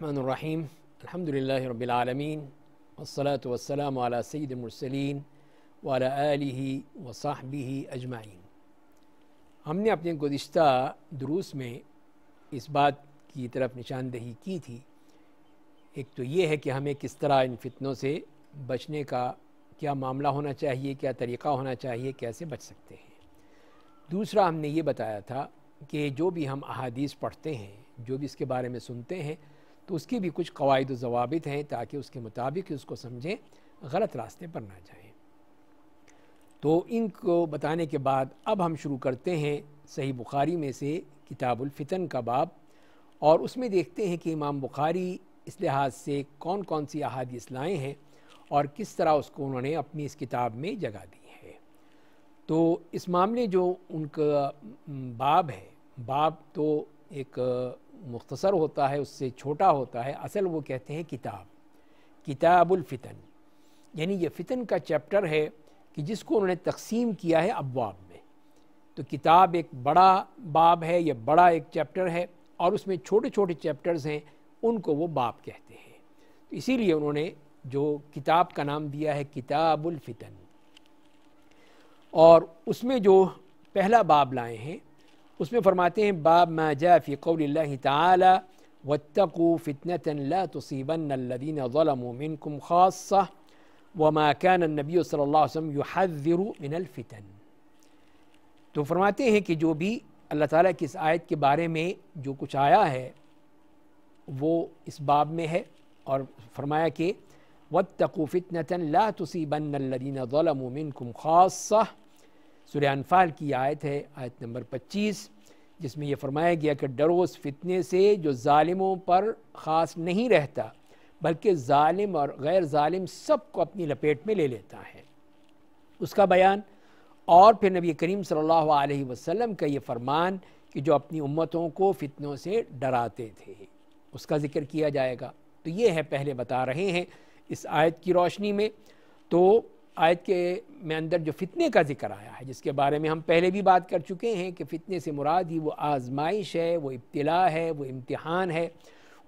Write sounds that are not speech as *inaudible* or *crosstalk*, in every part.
रहीम अलहमदिल्ला रबालमीन वसलात वसलाम सईद मुरसलिन वाल वसाहबी अजमाइन हमने अपने गुज्त दुरूस में इस बात की तरफ निशानदही की थी एक तो ये है कि हमें किस तरह इन फितनों से बचने का क्या मामला होना चाहिए क्या तरीक़ा होना चाहिए कैसे बच सकते हैं दूसरा हमने ये बताया था कि जो भी हम अहादीस पढ़ते हैं जो भी इसके बारे में सुनते हैं तो उसकी भी कुछ कवायद जवाबित हैं ताकि उसके मुताबिक ही उसको समझें गलत रास्ते पर ना जाए तो इनको बताने के बाद अब हम शुरू करते हैं सही बुखारी में से किताबुल फितन का बाब और उसमें देखते हैं कि इमाम बुखारी इस लिहाज से कौन कौन सी अहादीस लाए हैं और किस तरह उसको उन्होंने अपनी इस किताब में जगह दी है तो इस मामले जो उनका बाब है बाब तो एक मुख्तसर होता है उससे छोटा होता है असल वो कहते हैं किताब किताबुलफ़ितन यानी ये फ़ितन का चैप्टर है कि जिसको उन्होंने तकसीम किया है अबवाब में तो किताब एक बड़ा बाब है या बड़ा एक चैप्टर है और उसमें छोटे छोटे चैप्टर्स हैं उनको वो बाब कहते हैं तो इसीलिए उन्होंने जो किताब का नाम दिया है किताबुलफ़न और उसमें जो पहला बाब लाए हैं اسمين فرماتهم باب ما جاء في قول الله تعالى واتقوا فتنة لا تصيبن الذين ظلموا منكم خاصة وما كان النبي صلى الله عليه وسلم يحذر من الفتن تو فرماتے ہیں کہ جو بھی اللہ تعالیٰ کی اس آیت کے بارے میں جو کچھ آیا ہے وہ اس باب میں ہے اور فرمایا کہ وَاتَّقُوا فِتْنَةً لَا تُصِيبَنَّ الَّذِينَ ظَلَمُوا مِنْكُمْ خَاصَّةً सुर अनफाल की आयत है आयत नंबर पच्चीस जिसमें यह फरमाया गया कि डरो उस फितने से जो ालिमों पर ख़ास नहीं रहता बल्कि ालिम और गैर ालिम सब को अपनी लपेट में ले लेता है उसका बयान और फिर नबी करीम सल्लल्लाहु अलैहि का ये फरमान कि जो अपनी उम्मतों को फितनों से डराते थे उसका ज़िक्र किया जाएगा तो ये है पहले बता रहे हैं इस आयत की रोशनी में तो आयत के में अंदर जो फितने का जिक्र आया है जिसके बारे में हम पहले भी बात कर चुके हैं कि फ़ितने से मुराद ही वो आजमाइश है वो इब्तला है वो इम्तहान है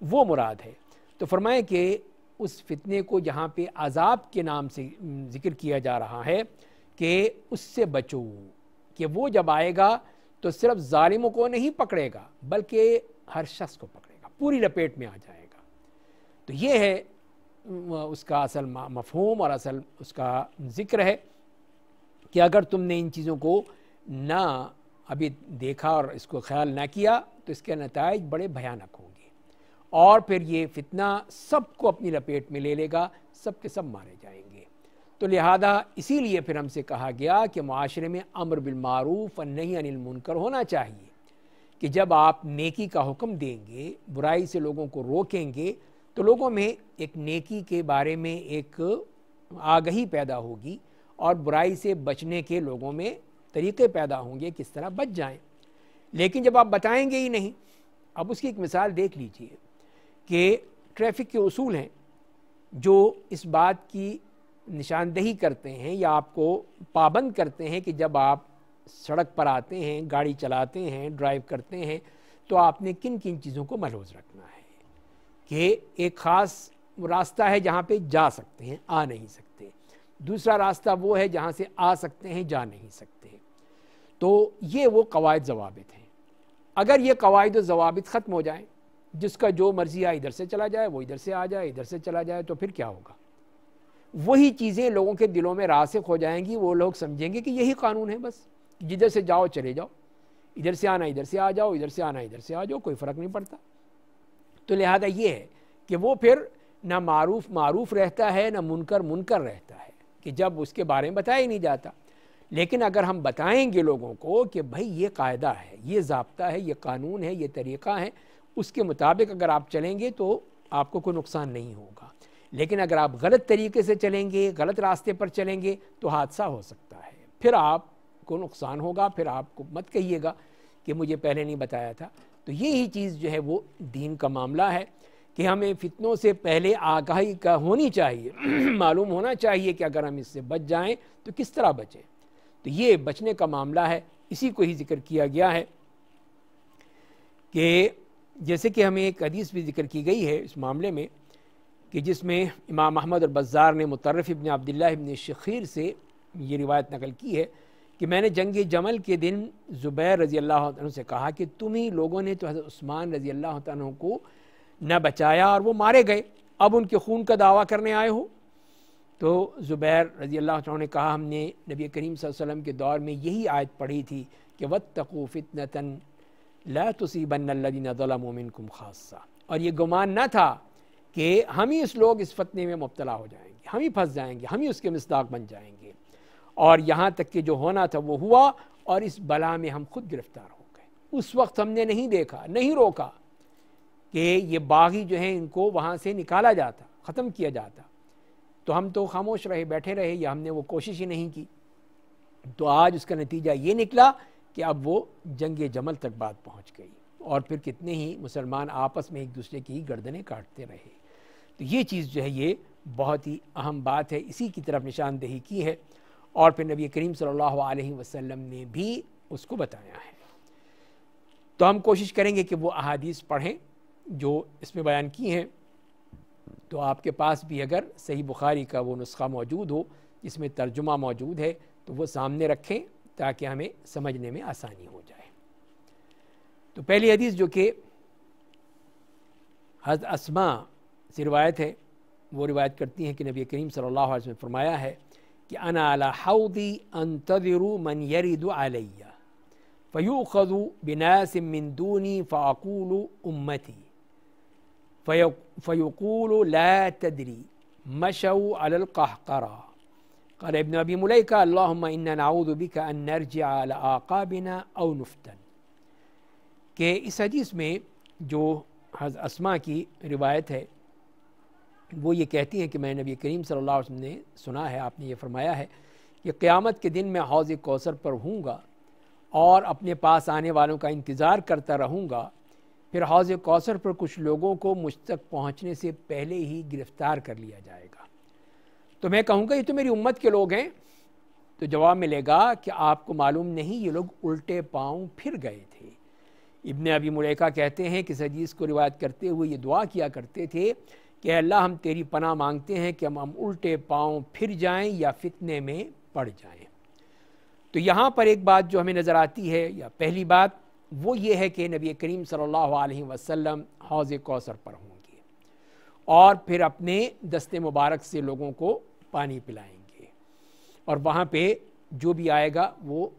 वो मुराद है तो फरमाए कि उस फितने को जहाँ पे अजाब के नाम से जिक्र किया जा रहा है कि उससे बचो कि वो जब आएगा तो सिर्फ ालिमों को नहीं पकड़ेगा बल्कि हर शख्स को पकड़ेगा पूरी लपेट में आ जाएगा तो ये है उसका असल मफहूम और असल उसका ज़िक्र है कि अगर तुमने इन चीज़ों को ना अभी देखा और इसको ख्याल ना किया तो इसके नतज बड़े भयानक होंगे और फिर ये फितना सबको अपनी लपेट में ले लेगा सब के सब मारे जाएंगे तो लिहाजा इसीलिए फिर हमसे कहा गया कि माशरे में अमर बिलमूफ़ और नहीं अनिल मुनकर होना चाहिए कि जब आप नेकी का हुक्म देंगे बुराई से लोगों को रोकेंगे तो लोगों में एक नेकी के बारे में एक आगही पैदा होगी और बुराई से बचने के लोगों में तरीके पैदा होंगे किस तरह बच जाएं लेकिन जब आप बताएंगे ही नहीं अब उसकी एक मिसाल देख लीजिए कि ट्रैफिक के असूल हैं जो इस बात की निशानदेही करते हैं या आपको पाबंद करते हैं कि जब आप सड़क पर आते हैं गाड़ी चलाते हैं ड्राइव करते हैं तो आपने किन किन चीज़ों को मलोज रखना है कि एक ख़ास रास्ता है जहाँ पे जा सकते हैं आ नहीं सकते दूसरा रास्ता वो है जहाँ से आ सकते हैं जा नहीं सकते तो ये वो कवायद जवाबित हैं अगर ये कवायद जवाबित ख़त्म हो जाए जिसका जो मर्ज़ी आए इधर से चला जाए वो इधर से आ जाए इधर से चला जाए तो फिर क्या होगा वही चीज़ें लोगों के दिलों में रासिक हो जाएंगी वो लोग समझेंगे कि यही कानून है बस जिधर से जाओ चले जाओ इधर से आना इधर से आ जाओ इधर से आना इधर से आ जाओ कोई फ़र्क नहीं पड़ता तो लिहाजा ये है कि वो फिर ना मारूफ मारूफ रहता है ना मुनकर मुनकर रहता है कि जब उसके बारे में बताया ही नहीं जाता लेकिन अगर हम बताएंगे लोगों को कि भाई ये कायदा है ये जबता है ये कानून है ये तरीक़ा है उसके मुताबिक अगर आप चलेंगे तो आपको कोई नुकसान नहीं होगा लेकिन अगर आप गलत तरीके से चलेंगे गलत रास्ते पर चलेंगे तो हादसा हो सकता है फिर आपको नुकसान होगा फिर आपको मत कहिएगा कि मुझे पहले नहीं बताया था तो यही चीज़ जो है वो दीन का मामला है कि हमें फितनों से पहले आगाही का होनी चाहिए *clears throat* मालूम होना चाहिए कि अगर हम इससे बच जाएं तो किस तरह बचें तो ये बचने का मामला है इसी को ही जिक्र किया गया है कि जैसे कि हमें एक हदीस भी जिक्र की गई है इस मामले में कि जिसमें इमाम अहमद और बज़ार ने मुतरफ़ इबन अब्दुल्ला इबन शखीर से ये रिवायत नकल की है कि मैंने जंग जमल के दिन ज़ुबैर रज़ी अल्लाह से कहा कि तुम ही लोगों ने तो हज़रत उस्मान रज़ी अल्लाह को न बचाया और वो मारे गए अब उनके खून का दावा करने आए हो तो ज़ुबैर रज़ी अल्लाह ने कहा हमने नबी करीम वसल्लम के दौर में यही आयत पढ़ी थी कि वत तको फ़ितनतन कुम खासा और ये गुमान न था कि हम ही इस लोग इस फतने में मुबतला हो जाएंगे हम ही फंस जाएंगे हम ही उसके मस्ताक बन जाएंगे और यहाँ तक कि जो होना था वो हुआ और इस बला में हम खुद गिरफ्तार हो गए उस वक्त हमने नहीं देखा नहीं रोका कि ये बागी जो है इनको वहाँ से निकाला जाता ख़त्म किया जाता तो हम तो खामोश रहे बैठे रहे या हमने वो कोशिश ही नहीं की तो आज उसका नतीजा ये निकला कि अब वो जंग जमल तक बात पहुँच गई और फिर कितने ही मुसलमान आपस में एक दूसरे की गर्दनें काटते रहे तो ये चीज़ जो है ये बहुत ही अहम बात है इसी की तरफ निशानदेही की है और फिर नबी करीम सल्लल्लाहु अलैहि वसल्लम ने भी उसको बताया है तो हम कोशिश करेंगे कि वो अहादीस पढ़ें जो इसमें बयान की हैं तो आपके पास भी अगर सही बुखारी का वो नुस्खा मौजूद हो जिसमें तर्जुमा मौजूद है तो वो सामने रखें ताकि हमें समझने में आसानी हो जाए तो पहली हदीस जो कि हजरत असमा से रिवायत है वो रिवायत करती हैं कि नबी करीम सल्लल्लाहु अलैहि वसल्लम ने फरमाया है أنا على حوضي أنتظر من يرد علي فيؤخذ بناس من دوني فأقول أمتي فيقول لا تدري مشوا على القهقرة قال ابن أبي مليكة اللهم إنا نعوذ بك أن نرجع على آقابنا أو نفتن کہ اس حدیث میں جو حضرت اسما کی روایت ہے वो ये कहती हैं कि मैं नबी करीम सल्लल्लाहु अलैहि वसल्लम ने सुना है आपने ये फरमाया है कि क़्यामत के दिन मैं हौज़ कौसर पर हूँगा और अपने पास आने वालों का इंतज़ार करता रहूँगा फिर हौज़ कौसर पर कुछ लोगों को मुझ तक पहुँचने से पहले ही गिरफ़्तार कर लिया जाएगा तो मैं कहूँगा ये तो मेरी उम्मत के लोग हैं तो जवाब मिलेगा कि आपको मालूम नहीं ये लोग उल्टे पाँव फिर गए थे इबन अबी मुलेका कहते हैं कि सजीज़ को रिवायत करते हुए ये दुआ किया करते थे कि अल्लाह हम तेरी पनाह मांगते हैं कि हम हम उल्टे पाँव फिर जाएं या फितने में पड़ जाएं तो यहाँ पर एक बात जो हमें नज़र आती है या पहली बात वो ये है कि नबी करीम सल्लल्लाहु अलैहि वसल्लम हौज़ कौसर पर होंगे और फिर अपने दस्ते मुबारक से लोगों को पानी पिलाएंगे और वहाँ पे जो भी आएगा वो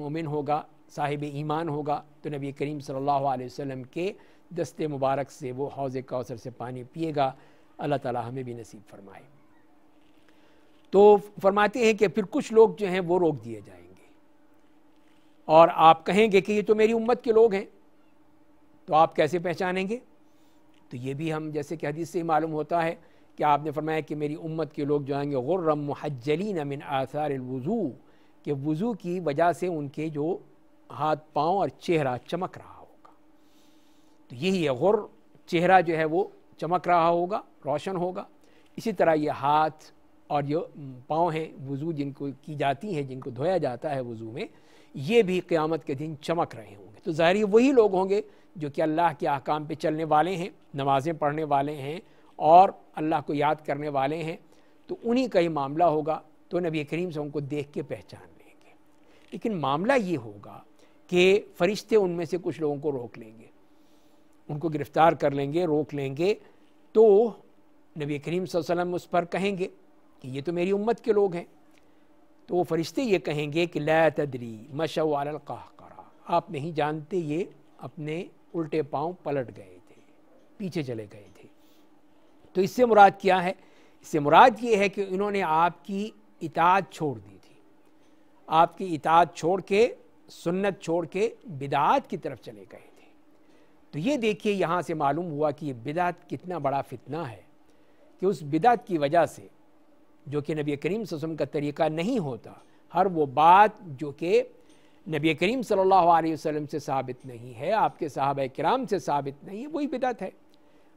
मोमिन होगा साहिब ईमान होगा तो नबी करीम सल्लल्लाहु अलैहि वसल्लम के दस्ते मुबारक से वो हौज़ कौसर से पानी पिएगा अल्लाह ताला हमें भी नसीब फरमाए तो फरमाते हैं कि फिर कुछ लोग जो हैं वो रोक दिए जाएंगे और आप कहेंगे कि ये तो मेरी उम्मत के लोग हैं तो आप कैसे पहचानेंगे तो ये भी हम जैसे कि हदीस से ही मालूम होता है कि आपने फरमाया कि मेरी उम्मत के लोग जो आएंगे गुर्रम महजलिन मिन आसार वज़ू कि वज़ू की वजह से उनके जो हाथ पाँव और चेहरा चमक रहा तो यही है गुर चेहरा जो है वो चमक रहा होगा रोशन होगा इसी तरह ये हाथ और जो पाँव हैं वज़ू जिनको की जाती हैं जिनको धोया जाता है वज़ू में ये भी क़्यामत के दिन चमक रहे होंगे तो ज़ाहिर वही लोग होंगे जो कि अल्लाह के अहकाम पे चलने वाले हैं नमाज़ें पढ़ने वाले हैं और अल्लाह को याद करने वाले हैं तो उन्हीं का ही मामला होगा तो नबी करीम से उनको देख के पहचान लेंगे लेकिन मामला ये होगा कि फ़रिश्ते उनमें से कुछ लोगों को रोक लेंगे उनको गिरफ्तार कर लेंगे रोक लेंगे तो नबी करीम वसल्लम उस पर कहेंगे कि ये तो मेरी उम्मत के लोग हैं तो वो फरिश्ते ये कहेंगे कि ला तदरी मशाल करा आप नहीं जानते ये अपने उल्टे पाँव पलट गए थे पीछे चले गए थे तो इससे मुराद क्या है इससे मुराद ये है कि इन्होंने आपकी इताद छोड़ दी थी आपकी इताद छोड़ के सुन्नत छोड़ के बिदात की तरफ चले गए तो ये देखिए यहाँ से मालूम हुआ कि ये बिदात कितना बड़ा फितना है कि उस बिदात की वजह से जो कि नबी करीम वसम का तरीका नहीं होता हर वो बात जो कि नबी करीम सल्लल्लाहु अलैहि वसल्लम से साबित नहीं है आपके साहब कराम से साबित नहीं है वही बिदत है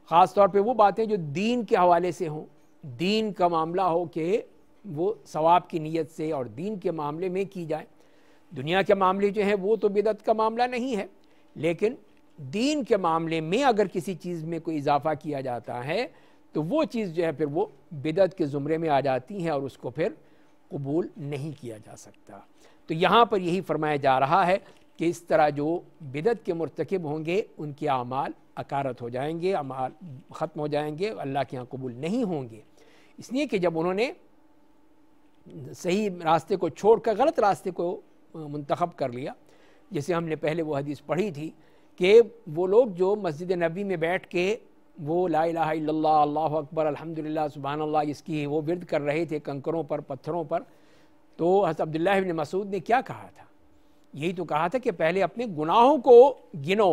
ख़ास तौर पे वो बातें जो दीन के हवाले से हों दीन का मामला हो कि वो सवाब की नीयत से और दीन के मामले में की जाए दुनिया के मामले जो हैं वो तो बिदत का मामला नहीं है लेकिन दीन के मामले में अगर किसी चीज़ में कोई इजाफा किया जाता है तो वो चीज़ जो है फिर वो बिदत के ज़ुमरे में आ जाती हैं और उसको फिर कबूल नहीं किया जा सकता तो यहाँ पर यही फरमाया जा रहा है कि इस तरह जो बिदत के मरतकब होंगे उनके अमाल अकारत हो जाएंगे अमाल ख़त्म हो जाएंगे अल्लाह के यहाँ कबूल नहीं होंगे इसलिए कि जब उन्होंने सही रास्ते को छोड़ कर गलत रास्ते को मंतखब कर लिया जैसे हमने पहले वो हदीस पढ़ी थी कि वो लोग जो मस्जिद नबी में बैठ के वो ला इलाहा अल्लाह अकबर अल्हम्दुलिल्लाह सुबहान अल्लाह इसकी वो विरद कर रहे थे कंकरों पर पत्थरों पर तो हज़रत अब्दुल्लाह बिन मसूद ने क्या कहा था यही तो कहा था कि पहले अपने गुनाहों को गिनो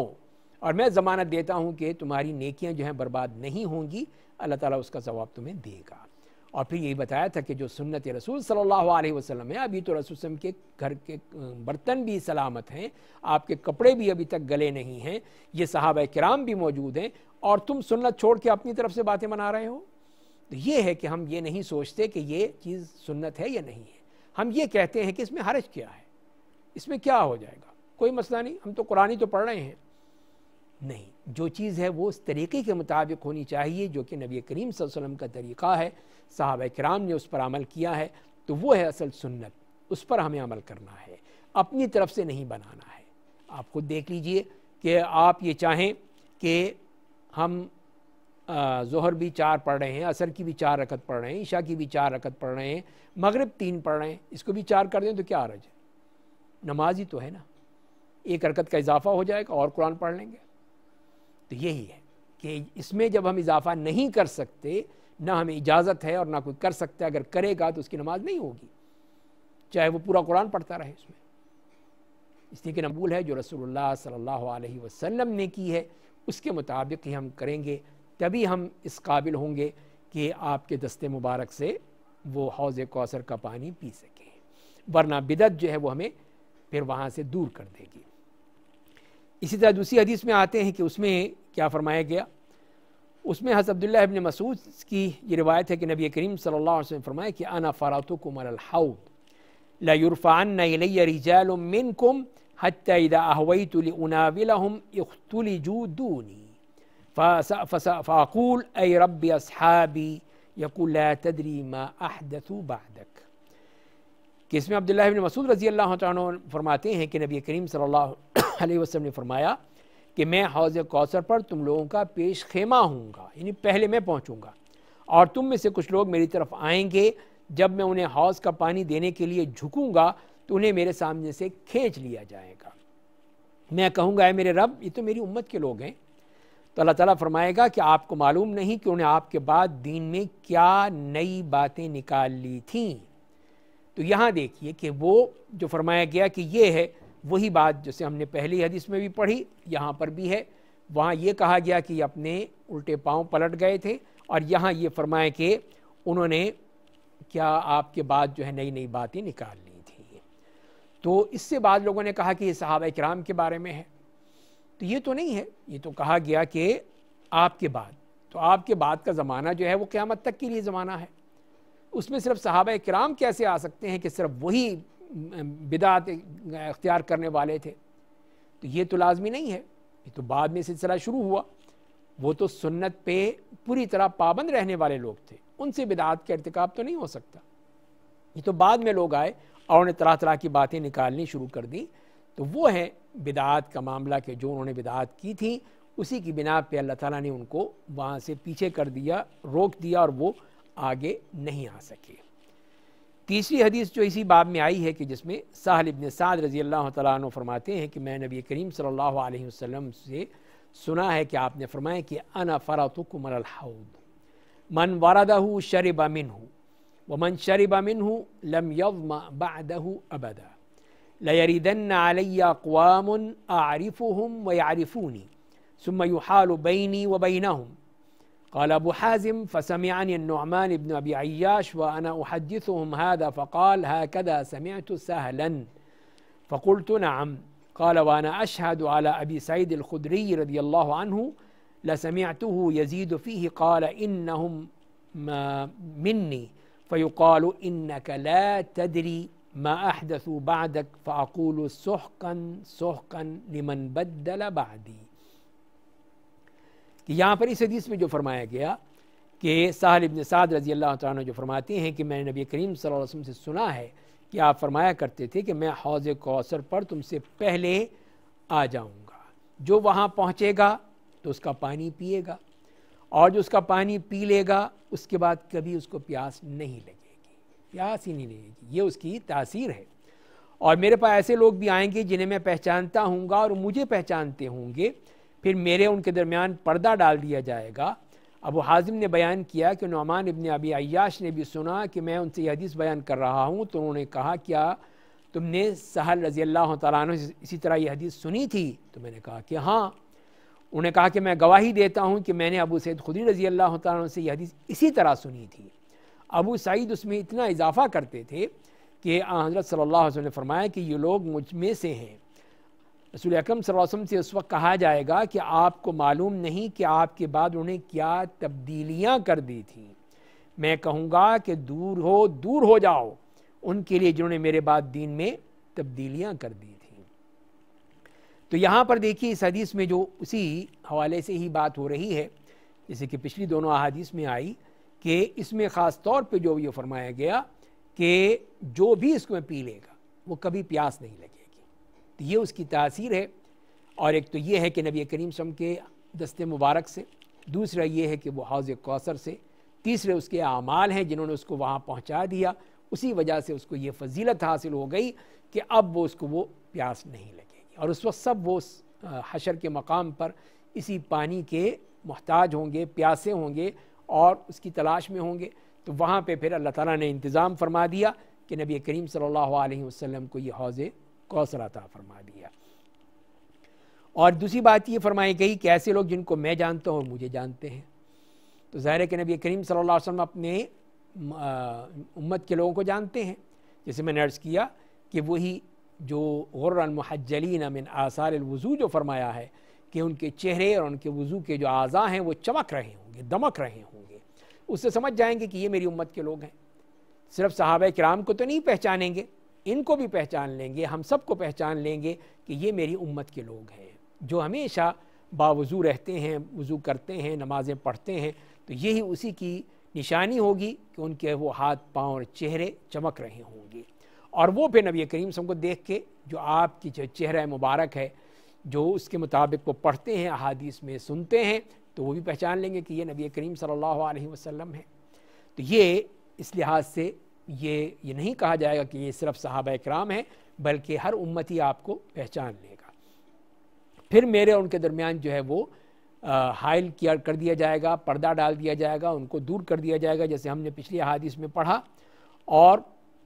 और मैं ज़मानत देता हूँ कि तुम्हारी नेकियाँ जो हैं बर्बाद नहीं होंगी अल्लाह ताला उसका जवाब तुम्हें देगा और फिर यही बताया था कि जो सुन्नत रसूल सल्लल्लाहु अलैहि वसल्लम है अभी तो रसूल वसम के घर के बर्तन भी सलामत हैं आपके कपड़े भी अभी तक गले नहीं हैं ये साहब कराम भी मौजूद हैं और तुम सुन्नत छोड़ के अपनी तरफ से बातें मना रहे हो तो ये है कि हम ये नहीं सोचते कि ये चीज़ सुन्नत है या नहीं है हम ये कहते हैं कि इसमें हर्ज क्या है इसमें क्या हो जाएगा कोई मसला नहीं हम तो कुरानी तो पढ़ रहे हैं नहीं जो चीज़ है वो उस तरीके के मुताबिक होनी चाहिए जो कि नबी करीम वसल्लम का तरीक़ा है साहब कराम ने उस पर अमल किया है तो वो है असल सुन्नत उस पर हमें अमल करना है अपनी तरफ से नहीं बनाना है आप खुद देख लीजिए कि आप ये चाहें कि हम जहर भी चार पढ़ रहे हैं असर की भी चार रकत पढ़ रहे हैं ईशा की भी चार रकत पढ़ रहे हैं मगरब तीन पढ़ रहे हैं इसको भी चार कर दें तो क्या हरज है नमाज ही तो है ना एक रकत का इजाफा हो जाएगा और कुरान पढ़ लेंगे तो यही है कि इसमें जब हम इजाफा नहीं कर सकते ना हमें इजाज़त है और ना कोई कर सकता है अगर करेगा तो उसकी नमाज नहीं होगी चाहे वो पूरा कुरान पढ़ता रहे उसमें इसलिए कि नबूल है जो रसूलुल्लाह सल्लल्लाहु अलैहि वसल्लम ने की है उसके मुताबिक ही हम करेंगे तभी हम इस काबिल होंगे कि आपके दस्ते मुबारक से वो हौज़ कौसर का पानी पी सकें वरना बिदत जो है वो हमें फिर वहाँ से दूर कर देगी اسی طرح دوسری حدیث میں آتے ہیں کہ اس میں کیا فرمایا گیا اس میں حضرت عبداللہ ابن مسعود کی یہ روایت ہے کہ نبی کریم صلی اللہ علیہ وسلم فرمایا کہ انا فراتکم علی الحوض لا يرفعن الي رجال منكم حتى اذا اهويت لأناولهم اختلجوا دوني فاقول اي ربي اصحابي يقول لا تدري ما احدث بعدك کہ اس میں عبداللہ بن مسعود رضی اللہ عنہ فرماتے ہیں کہ نبی کریم صلی اللہ वसल्लम ने फरमाया कि मैं हौज कौसर पर तुम लोगों का पेश खेमा हूँगा यानी पहले मैं पहुँचूँगा और तुम में से कुछ लोग मेरी तरफ आएंगे जब मैं उन्हें हौज का पानी देने के लिए झुकूँगा तो उन्हें मेरे सामने से खींच लिया जाएगा मैं कहूँगा ऐ मेरे रब ये तो मेरी उम्मत के लोग हैं तो अल्लाह ताला फरमाएगा कि आपको मालूम नहीं कि उन्हें आपके बाद दीन में क्या नई बातें निकाल ली थी तो यहाँ देखिए कि वो जो फरमाया गया कि ये है वही बात जैसे हमने पहली हदीस में भी पढ़ी यहाँ पर भी है वहाँ ये कहा गया कि अपने उल्टे पाँव पलट गए थे और यहाँ ये फरमाया कि उन्होंने क्या आपके बाद जो है नई नई बातें निकाल ली थी तो इससे बाद लोगों ने कहा कि ये साहब कराम के बारे में है तो ये तो नहीं है ये तो कहा गया कि आपके बाद तो आपके बाद का ज़माना जो है वो क़्यामत तक के लिए ज़माना है उसमें सिर्फ सहाब कराम कैसे आ सकते हैं कि सिर्फ वही बिदात अख्तियार करने वाले थे तो ये तो लाजमी नहीं है ये तो बाद में सिलसिला शुरू हुआ वो तो सुन्नत पे पूरी तरह पाबंद रहने वाले लोग थे उनसे बिदात का इरतकब तो नहीं हो सकता ये तो बाद में लोग आए और उन्हें तरह तरह की बातें निकालनी शुरू कर दी तो वो है बिदात का मामला कि जो उन्होंने बिदात की थी उसी की बिना पे अल्लाह ताला ने उनको वहाँ से पीछे कर दिया रोक दिया और वो आगे नहीं आ सके تیسری حدیث جو اسی باب میں آئی ہے کہ جس میں ساحل ابن سعد رضی اللہ تعالیٰ عنہ فرماتے ہیں کہ میں نبی کریم صلی اللہ علیہ وسلم سے سنا ہے کہ آپ نے فرمایا کہ انا فرطکم الحوض من وردہ شرب منہ ومن شرب منہ لم یضم بعدہ ابدا لیردن علي قوام اعرفهم ويعرفوني ثم يحال بيني وبينهم قال أبو حازم فسمعني النعمان بن أبي عياش وأنا أحدثهم هذا فقال هكذا سمعت سهلا فقلت نعم قال وأنا أشهد على أبي سعيد الخدري رضي الله عنه لسمعته يزيد فيه قال إنهم ما مني فيقال إنك لا تدري ما أحدثوا بعدك فأقول سحقا سحقا لمن بدل بعدي कि यहाँ पर इस हदीस में जो फरमाया गया कि साहल इबन साद रजी अल्लाह जो फरमाते हैं कि मैंने नबी करीम सल्लल्लाहु अलैहि वसल्लम से सुना है कि आप फरमाया करते थे कि मैं हौज कौसर पर तुमसे पहले आ जाऊँगा जो वहाँ पहुँचेगा तो उसका पानी पिएगा और जो उसका पानी पी लेगा उसके बाद कभी उसको प्यास नहीं लगेगी प्यास ही नहीं लगेगी ये उसकी तासीर है और मेरे पास ऐसे लोग भी आएंगे जिन्हें मैं पहचानता हूँगा और मुझे पहचानते होंगे फिर मेरे उनके दरमियान पर्दा डाल दिया जाएगा अबू हाजिम ने बयान किया कि नौमान इबन अबी अयाश ने भी सुना कि मैं उनसे हदीस बयान कर रहा हूँ तो उन्होंने कहा क्या तुमने सहल रज़ी अल्लाह तु से इसी तरह यह हदीस सुनी थी तो मैंने कहा कि हाँ उन्हें कहा कि मैं गवाही देता हूँ कि मैंने अबू सैद खुदी रज़ी अल्लाह तु से यह हदीस इसी तरह सुनी थी अबू सईद उसमें इतना इजाफ़ा करते थे कि हज़रत सल्ला ने फरमाया कि ये लोग मुझ में से हैं रसूल अकरम वसम से उस वक्त कहा जाएगा कि आपको मालूम नहीं कि आपके बाद उन्हें क्या तब्दीलियाँ कर दी थी मैं कहूँगा कि दूर हो दूर हो जाओ उनके लिए जिन्होंने मेरे बाद दीन में तब्दीलियाँ कर दी थी तो यहाँ पर देखिए इस हदीस में जो उसी हवाले से ही बात हो रही है जैसे कि पिछली दोनों अदीस में आई कि इसमें ख़ास तौर पर जो ये फरमाया गया कि जो भी इसको पी लेगा वो कभी प्यास नहीं लगेगा तो ये उसकी तासीर है और एक तो ये है कि नबी करीम सम के दस्ते मुबारक से दूसरा ये है कि वो हौज़ कौसर से तीसरे उसके अमाल हैं जिन्होंने उसको वहाँ पहुँचा दिया उसी वजह से उसको ये फजीलत हासिल हो गई कि अब वो उसको वो प्यास नहीं लगेगी और उस वक्त सब वो हशर के मकाम पर इसी पानी के मोहताज होंगे प्यासे होंगे और उसकी तलाश में होंगे तो वहाँ पे फिर अल्लाह ताला ने इंतज़ाम फरमा दिया कि नबी करीम सल्लल्लाहु अलैहि वसल्लम को ये हौज़ कौसर अता फरमा दिया और दूसरी बात ये फरमाई गई कि ऐसे लोग जिनको मैं जानता हूँ और मुझे जानते हैं तो ज़ाहिर है कि नबी करीम सल्लल्लाहु अलैहि वसल्लम अपने उम्मत के लोगों को जानते हैं जैसे मैंने अर्ज़ किया कि वही जो गौरमहजलिन मिन आसार वज़ू जो फरमाया है कि उनके चेहरे और उनके वज़ू के जो आज़ा हैं वो चमक रहे होंगे दमक रहे होंगे उससे समझ जाएंगे कि ये मेरी उम्मत के लोग हैं सिर्फ सहाब कराम को तो नहीं पहचानेंगे इनको भी पहचान लेंगे हम सबको पहचान लेंगे कि ये मेरी उम्मत के लोग हैं जो हमेशा बावज़ू रहते हैं वज़ू करते हैं नमाज़ें पढ़ते हैं तो यही उसी की निशानी होगी कि उनके वो हाथ पाँव और चेहरे चमक रहे होंगे और वो फिर नबी करीम सब को देख के जो आपकी जो चेहरा मुबारक है जो उसके मुताबिक वो पढ़ते हैं अहादीस में सुनते हैं तो वो भी पहचान लेंगे कि ये नबी करीम सल्लल्लाहु अलैहि वसल्लम है तो ये इस लिहाज से ये ये नहीं कहा जाएगा कि ये सिर्फ साहब कराम हैं बल्कि हर उम्मती आपको पहचान लेगा फिर मेरे उनके दरमियान जो है वो हायल किया कर दिया जाएगा पर्दा डाल दिया जाएगा उनको दूर कर दिया जाएगा जैसे हमने पिछली अहादीस में पढ़ा और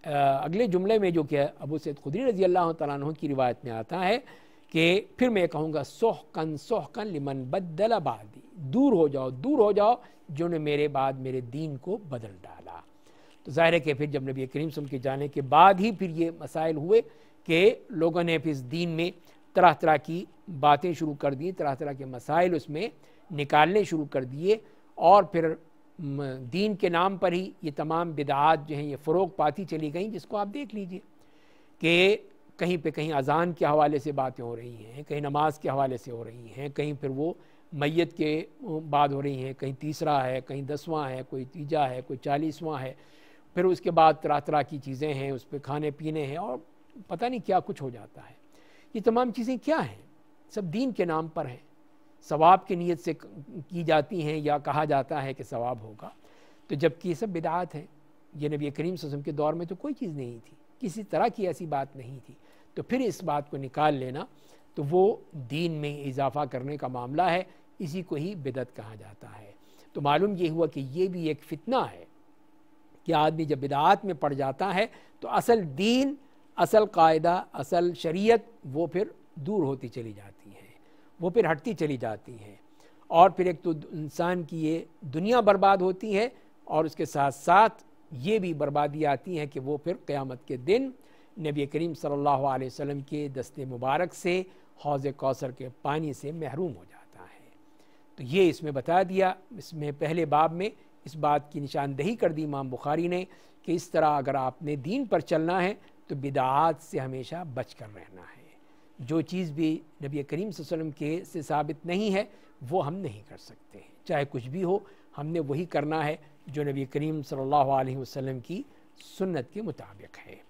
आ, अगले जुमले में जो कि अबू सैद खुदरी रजी अल्लाह तु की रिवायत में आता है कि फिर मैं कहूँगा सोह कन सोह कन लिमन बदल दूर हो जाओ दूर हो जाओ जिन्होंने मेरे बाद मेरे दीन को बदल डाला तो ज़ाहिर है कि फिर जब नबी करीम सुन के जाने के बाद ही फिर ये मसाइल हुए कि लोगों ने फिर इस दीन में तरह तरह की बातें शुरू कर दी तरह तरह के मसाइल उसमें निकालने शुरू कर दिए और फिर दीन के नाम पर ही ये तमाम बिदात जो हैं ये फ़रोग पाती चली गई जिसको आप देख लीजिए कि कहीं पे कहीं अजान के हवाले से बातें हो रही हैं कहीं नमाज के हवाले से हो रही हैं कहीं फिर वो मैत के बाद हो रही हैं कहीं तीसरा है कहीं दसवां है कोई तीजा है कोई चालीसवां है फिर उसके बाद तरह तरह की चीज़ें हैं उस पर खाने पीने हैं और पता नहीं क्या कुछ हो जाता है ये तमाम चीज़ें क्या हैं सब दीन के नाम पर हैं सवाब की नीयत से की जाती हैं या कहा जाता है कि सवाब होगा तो जबकि ये सब बिदात हैं ये नबी करीम वसम के दौर में तो कोई चीज़ नहीं थी किसी तरह की ऐसी बात नहीं थी तो फिर इस बात को निकाल लेना तो वो दीन में इजाफा करने का मामला है इसी को ही बिदत कहा जाता है तो मालूम ये हुआ कि ये भी एक फितना है कि आदमी जब बिदात में पड़ जाता है तो असल दीन असल कायदा असल शरीयत वो फिर दूर होती चली जाती हैं वो फिर हटती चली जाती हैं और फिर एक तो इंसान की ये दुनिया बर्बाद होती है और उसके साथ साथ ये भी बर्बादी आती है कि वो फिर क़्यामत के दिन नबी करीम सल्लल्लाहु अलैहि वसल्लम के दस्ते मुबारक से हौज़ कौसर के पानी से महरूम हो जाता है तो ये इसमें बता दिया इसमें पहले बाब में इस बात की निशानदही कर दी इमाम बुखारी ने कि इस तरह अगर आपने दीन पर चलना है तो बिदात से हमेशा बच कर रहना है जो चीज़ भी नबी करीम वसम के से साबित नहीं है वो हम नहीं कर सकते चाहे कुछ भी हो हमने वही करना है जो नबी करीम सल्लल्लाहु अलैहि वसल्लम की सुन्नत के मुताबिक है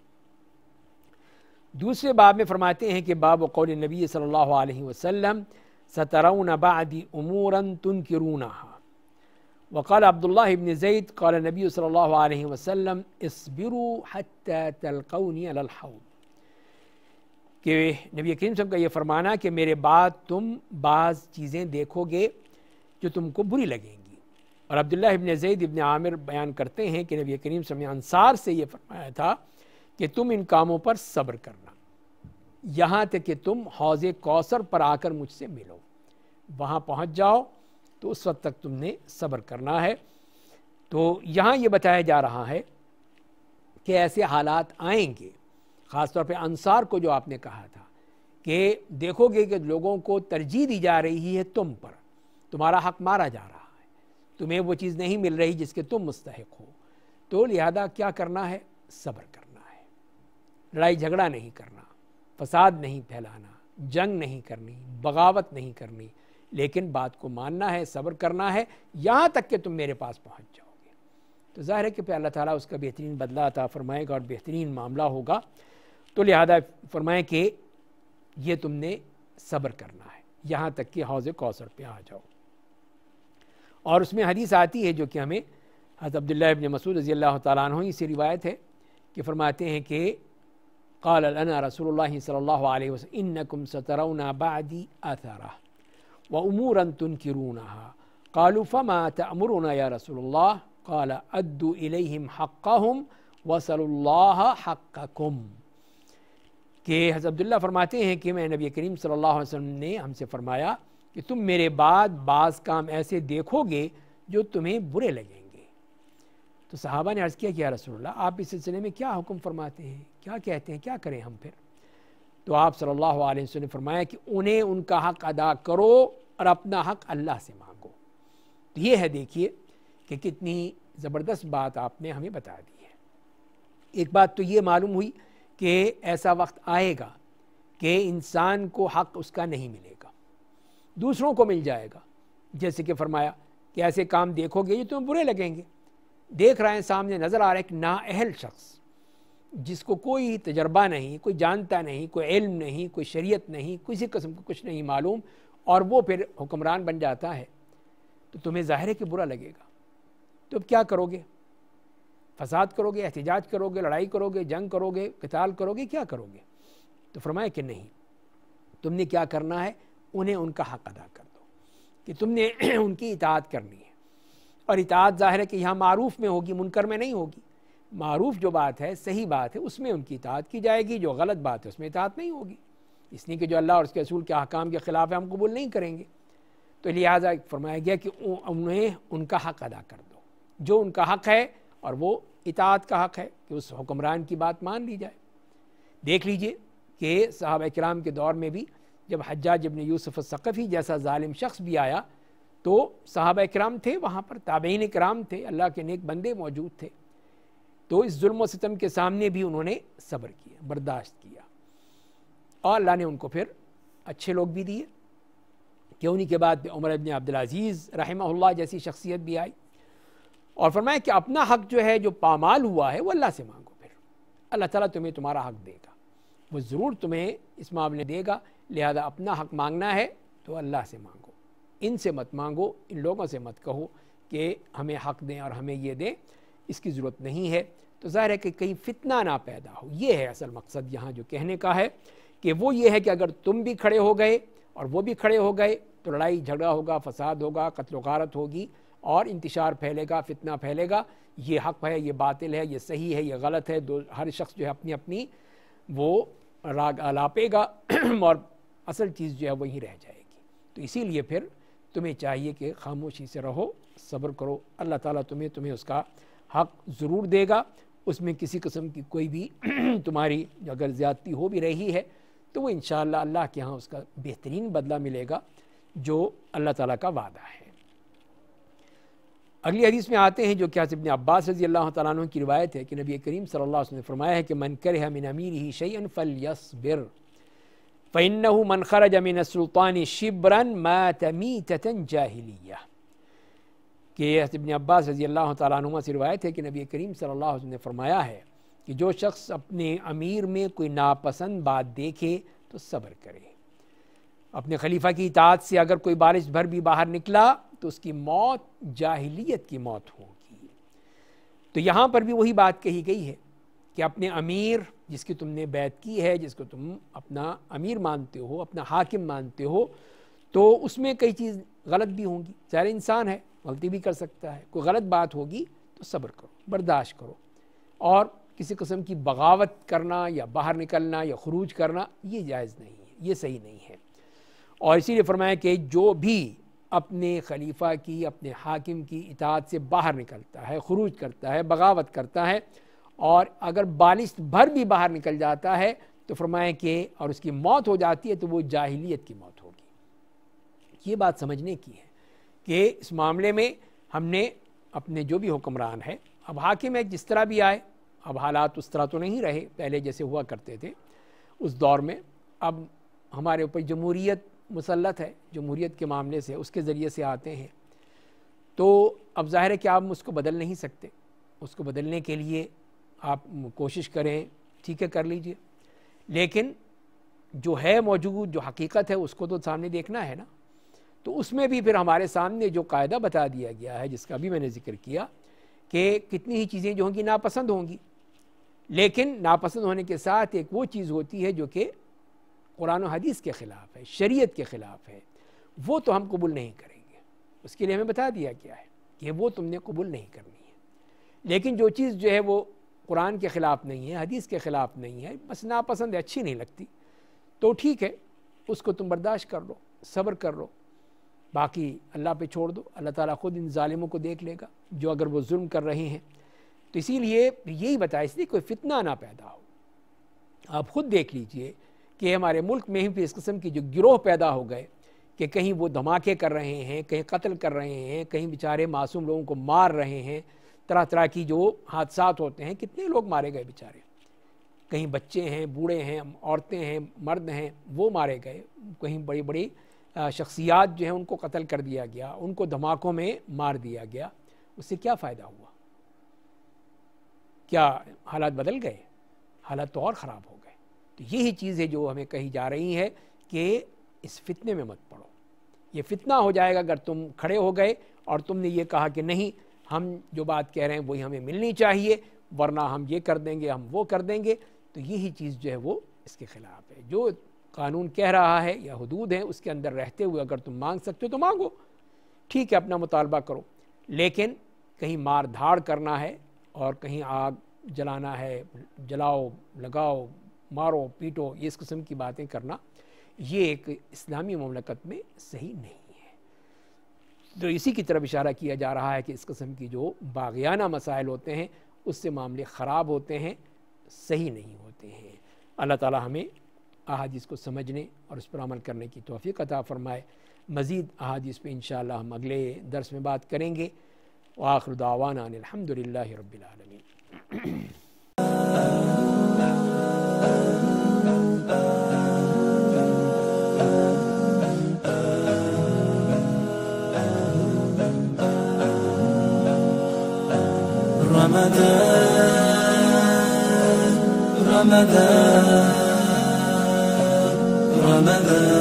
दूसरे बाब में फरमाते हैं कि बाब कौल नबी सल्लल्लाहु अलैहि वसल्लम सतरऊन बादी उमूरन तुन किरूना वक़ाल अब्दुल्ला इबन ज़ैद कौल नबी सल्ला वसम इसबिरु तलकौनी अलहौद कि नबी करीम साहब का ये फरमाना कि मेरे बाद तुम बाज़ चीज़ें देखोगे जो तुमको बुरी लगेंगी और अब्दुल्ला इबन ज़ैद इबन आमिर बयान करते हैं कि नबी करीम साहब ने अनसार से ये फरमाया था कि तुम इन कामों पर सब्र करना यहाँ तक कि तुम हौज़ कौसर पर आकर मुझसे मिलो वहाँ पहुँच जाओ तो उस वक्त तक तुमने सब्र करना है तो यहाँ ये बताया जा रहा है कि ऐसे हालात आएंगे ख़ासतौर पे अंसार को जो आपने कहा था कि देखोगे कि लोगों को तरजीह दी जा रही है तुम पर तुम्हारा हक मारा जा रहा है तुम्हें वो चीज़ नहीं मिल रही जिसके तुम मुस्तक हो तो लिहाजा क्या करना है सब्र करना है लड़ाई झगड़ा नहीं करना फसाद नहीं फैलाना जंग नहीं करनी बगावत नहीं करनी लेकिन बात को मानना है सब्र करना है यहाँ तक कि तुम मेरे पास पहुँच जाओगे तो ज़ाहिर है कि फिर अल्लाह ताला उसका बेहतरीन बदला अता फरमाएगा और बेहतरीन मामला होगा तो लिहाजा फरमाएँ कि ये तुमने सब्र करना है यहाँ तक कि हौज़ कौसर पर आ जाओ और उसमें हदीस आती है जो कि हमें हज़रत अब्दुल्ला इबन मसूद रजी अल्लाह तु से रिवायत है कि फरमाते हैं कि رسول الله صلى الله عليه وسلم नकुम سترون بعدي अतरा وأمورا تنكرونها قالوا فما تأمرنا يا رسول الله قال के हज़रत फरमाते हैं कि मैं नबी करीम सल्लल्लाहु ने हमसे फ़रमाया कि तुम मेरे बाद बाज़ काम ऐसे देखोगे जो तुम्हें बुरे लगेंगे तो साहबा ने अर्ज़ किया कि या रसोल्ला आप इस सिलसिले में क्या हुक्म फरमाते हैं क्या कहते हैं क्या करें हम फिर तो आप सल्लल्लाहु अलैहि वसल्लम ने फरमाया कि उन्हें उनका हक अदा करो और अपना हक अल्लाह से मांगो तो ये है देखिए कि कितनी ज़बरदस्त बात आपने हमें बता दी है एक बात तो ये मालूम हुई कि ऐसा वक्त आएगा कि इंसान को हक उसका नहीं मिलेगा दूसरों को मिल जाएगा जैसे कि फरमाया कि ऐसे काम देखोगे ये तुम्हें बुरे लगेंगे देख रहे हैं सामने नज़र आ रहा है एक नाअहल शख्स जिसको कोई तजर्बा नहीं कोई जानता नहीं कोई इल्म नहीं कोई शरीयत नहीं किसी कस्म को कुछ नहीं मालूम और वो फिर हुक्मरान बन जाता है तो तुम्हें ज़ाहिर है कि बुरा लगेगा तो अब क्या करोगे फसाद करोगे एहतजाज करोगे लड़ाई करोगे जंग करोगे कताल करोगे क्या करोगे तो फरमाया कि नहीं तुमने क्या करना है उन्हें उनका हक अदा कर दो कि तुमने *clears throat* उनकी इतात करनी है और इतात ज़ाहिर है कि यहाँ मारूफ में होगी मुनकर में नहीं होगी मरूफ जो बात है सही बात है उसमें उनकी इतात की जाएगी जो गलत बात है उसमें इतात नहीं होगी इसलिए कि जो अल्लाह और उसके असूल के अहकाम के ख़िलाफ़ है हम कबूल नहीं करेंगे तो लिहाजा फरमाया गया कि उन्हें उनका हक अदा कर दो जो उनका हक है और वो इतात का हक है कि उस हुक्मरान की बात मान ली जाए देख लीजिए कि साहब कराम के दौर में भी जब हजा जबन यूसुफ सकफ़ी जैसा ालिम शख्स भी आया तो साहब कराम थे वहाँ पर ताबेन कराम थे अल्लाह के नेक बंदे मौजूद थे तो इस जुल्म सितम के सामने भी उन्होंने सब्र किया बर्दाश्त किया और अल्लाह ने उनको फिर अच्छे लोग भी दिए कि उन्हीं के बाद उमर अब्दुल अजीज़ रहमा जैसी शख्सियत भी आई और फरमाया कि अपना हक जो है जो पामाल हुआ है वो अल्लाह से मांगो फिर अल्लाह ताला तुम्हें तुम्हारा हक देगा वो ज़रूर तुम्हें इस मामले देगा लिहाजा अपना हक मांगना है तो अल्लाह से मांगो इनसे मत मांगो इन लोगों से मत कहो कि हमें हक दें और हमें ये दें इसकी ज़रूरत नहीं है तो ज़ाहिर है कि कहीं फितना ना पैदा हो ये है असल मकसद यहाँ जो कहने का है कि वो ये है कि अगर तुम भी खड़े हो गए और वो भी खड़े हो गए तो लड़ाई झगड़ा होगा फसाद होगा कत्ल वारत होगी और इंतशार फैलेगा फितना फैलेगा ये हक है ये बातिल है ये सही है ये गलत है दो हर शख्स जो है अपनी अपनी वो राग अलापेगा *clears throat* और असल चीज़ जो है वहीं रह जाएगी तो इसीलिए फिर तुम्हें चाहिए कि खामोशी से रहो सब्र करो अल्लाह ताला तुम्हें तुम्हें उसका हक ज़रूर देगा उसमें किसी कस्म की कोई भी *clears throat* तुम्हारी अगर ज़्यादती हो भी रही है तो वो इन अल्लाह के यहाँ उसका बेहतरीन बदला मिलेगा जो अल्लाह ताला का वादा है अगली हदीस में आते हैं जो क्या हसब अब्बास रजी अल्लाह तु की रिवायत है कि नबी करीम सल्लल्लाहु अलैहि वसल्लम ने फरमाया है कि मन कर मिन अमीर ही शैन फल यसबिर फ़ैन मन खरज अमीन सुल्तानी शिबरन मा तन जाहिलिया कि हसबिन अब्बास रजी अल्लाह तुमा से रवायत है कि नबी करीम सल्लल्लाहु ने फरमाया है कि जो शख्स अपने अमीर में कोई नापसंद बात देखे तो सब्र करे अपने खलीफा की इतात से अगर कोई बारिश भर भी बाहर निकला तो उसकी मौत जाहिलियत की मौत होगी तो यहाँ पर भी वही बात कही गई है कि अपने अमीर जिसकी तुमने बैत की है जिसको तुम अपना अमीर मानते हो अपना हाकिम मानते हो तो उसमें कई चीज़ गलत भी होंगी सारे इंसान है गलती भी कर सकता है कोई गलत बात होगी तो सब्र करो बर्दाश्त करो और किसी कस्म की बगावत करना या बाहर निकलना या खरूज करना ये जायज़ नहीं है ये सही नहीं है और इसीलिए फरमाया कि जो भी अपने खलीफा की अपने हाकिम की इतात से बाहर निकलता है खरूज करता है बगावत करता है और अगर बालिश भर भी बाहर निकल जाता है तो फरमाए के और उसकी मौत हो जाती है तो वो जाहिलियत की मौत होगी ये बात समझने की है कि इस मामले में हमने अपने जो भी हुक्मरान है अब हाकिम है जिस तरह भी आए अब हालात उस तरह तो नहीं रहे पहले जैसे हुआ करते थे उस दौर में अब हमारे ऊपर जमहूरीत मुसलत है जमहूरीत के मामले से उसके ज़रिए से आते हैं तो अब ज़ाहिर है कि आप उसको बदल नहीं सकते उसको बदलने के लिए आप कोशिश करें ठीक है कर लीजिए लेकिन जो है मौजूद जो हकीकत है उसको तो सामने देखना है ना तो उसमें भी फिर हमारे सामने जो कायदा बता दिया गया है जिसका भी मैंने जिक्र किया कि कितनी ही चीज़ें जो होंगी नापसंद होंगी लेकिन नापसंद होने के साथ एक वो चीज़ होती है जो कि कुरान हदीस के ख़िलाफ़ है शरीयत के ख़िलाफ़ है वो तो हम कबूल नहीं करेंगे उसके लिए हमें बता दिया गया है कि वो तुमने कबूल नहीं करनी है लेकिन जो चीज़ जो है वो कुरान के ख़िलाफ़ नहीं है हदीस के ख़िलाफ़ नहीं है बस नापसंद है अच्छी नहीं लगती तो ठीक है उसको तुम बर्दाश्त कर लो सब्र कर लो बाकी अल्लाह पे छोड़ दो अल्लाह ताला ख़ुद इन ालिमों को देख लेगा जो अगर वो जुल्म कर रहे हैं तो इसीलिए यही बताया इसलिए कोई फितना ना पैदा हो आप ख़ुद देख लीजिए कि हमारे मुल्क में ही भी इस किस्म की जो गिरोह पैदा हो गए कि कहीं वो धमाके कर रहे हैं कहीं कत्ल कर रहे हैं कहीं बेचारे मासूम लोगों को मार रहे हैं तरह तरह की जो हादसात होते हैं कितने लोग मारे गए बेचारे कहीं बच्चे हैं बूढ़े हैं औरतें हैं मर्द हैं वो मारे गए कहीं बड़ी बड़ी शख्सियात जो हैं उनको कत्ल कर दिया गया उनको धमाकों में मार दिया गया उससे क्या फ़ायदा हुआ क्या हालात बदल गए हालात तो और ख़राब हो गए तो यही चीज़ें जो हमें कही जा रही हैं कि इस फितने में मत पड़ो ये फितना हो जाएगा अगर तुम खड़े हो गए और तुमने ये कहा कि नहीं हम जो बात कह रहे हैं वही हमें मिलनी चाहिए वरना हम ये कर देंगे हम वो कर देंगे तो यही चीज़ जो है वो इसके ख़िलाफ़ है जो कानून कह रहा है या हदूद हैं उसके अंदर रहते हुए अगर तुम मांग सकते हो तो मांगो ठीक है अपना मुतालबा करो लेकिन कहीं मार धाड़ करना है और कहीं आग जलाना है जलाओ लगाओ मारो पीटो इस किस्म की बातें करना ये एक इस्लामी ममलकत में सही नहीं है तो इसी की तरफ इशारा किया जा रहा है कि इस किस्म की जो बागियाना मसाइल होते हैं उससे मामले ख़राब होते हैं सही नहीं होते हैं अल्लाह ताला हमें अहादीस को समझने और उस पर अमल करने की तोफ़ी अता फ़रमाए मज़ीद अहादीस पर इन हम अगले दरस में बात करेंगे आखिर दावाना अलहमदिल्ला रबीआलमी رمضان رمضان مبذا